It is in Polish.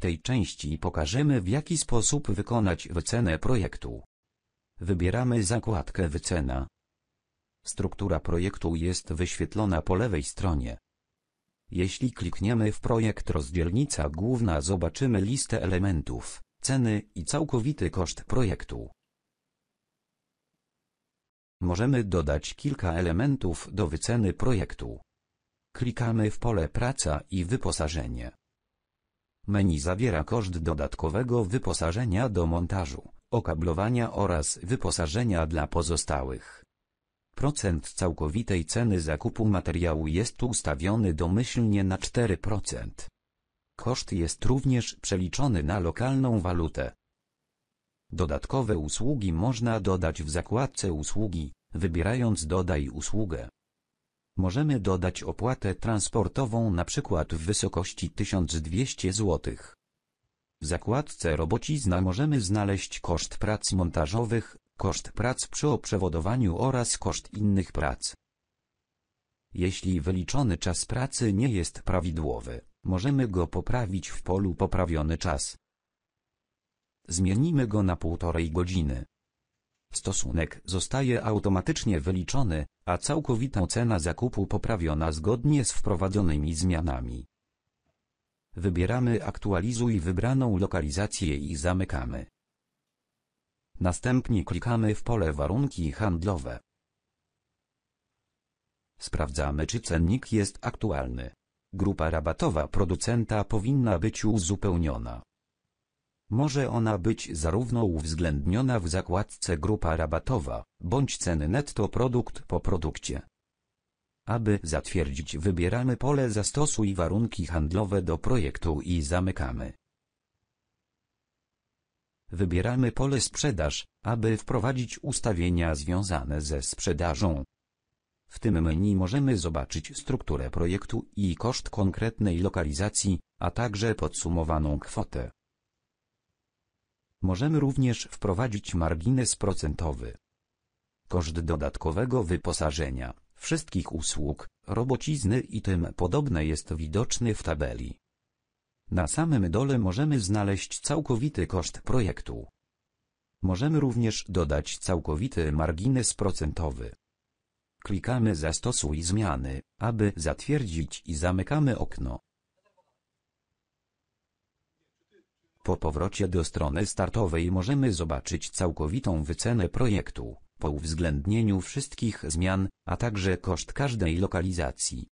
tej części pokażemy w jaki sposób wykonać wycenę projektu. Wybieramy zakładkę Wycena. Struktura projektu jest wyświetlona po lewej stronie. Jeśli klikniemy w projekt rozdzielnica główna zobaczymy listę elementów, ceny i całkowity koszt projektu. Możemy dodać kilka elementów do wyceny projektu. Klikamy w pole praca i wyposażenie. Menu zawiera koszt dodatkowego wyposażenia do montażu, okablowania oraz wyposażenia dla pozostałych. Procent całkowitej ceny zakupu materiału jest ustawiony domyślnie na 4%. Koszt jest również przeliczony na lokalną walutę. Dodatkowe usługi można dodać w zakładce usługi, wybierając dodaj usługę. Możemy dodać opłatę transportową np. w wysokości 1200 zł. W zakładce Robocizna możemy znaleźć koszt prac montażowych, koszt prac przy oprzewodowaniu oraz koszt innych prac. Jeśli wyliczony czas pracy nie jest prawidłowy, możemy go poprawić w polu poprawiony czas. Zmienimy go na półtorej godziny. Stosunek zostaje automatycznie wyliczony, a całkowita cena zakupu poprawiona zgodnie z wprowadzonymi zmianami. Wybieramy aktualizuj wybraną lokalizację i zamykamy. Następnie klikamy w pole warunki handlowe. Sprawdzamy czy cennik jest aktualny. Grupa rabatowa producenta powinna być uzupełniona. Może ona być zarówno uwzględniona w zakładce grupa rabatowa, bądź ceny netto produkt po produkcie. Aby zatwierdzić wybieramy pole zastosuj warunki handlowe do projektu i zamykamy. Wybieramy pole sprzedaż, aby wprowadzić ustawienia związane ze sprzedażą. W tym menu możemy zobaczyć strukturę projektu i koszt konkretnej lokalizacji, a także podsumowaną kwotę. Możemy również wprowadzić margines procentowy. Koszt dodatkowego wyposażenia, wszystkich usług, robocizny i tym podobne jest widoczny w tabeli. Na samym dole możemy znaleźć całkowity koszt projektu. Możemy również dodać całkowity margines procentowy. Klikamy Zastosuj zmiany, aby zatwierdzić i zamykamy okno. Po powrocie do strony startowej możemy zobaczyć całkowitą wycenę projektu, po uwzględnieniu wszystkich zmian, a także koszt każdej lokalizacji.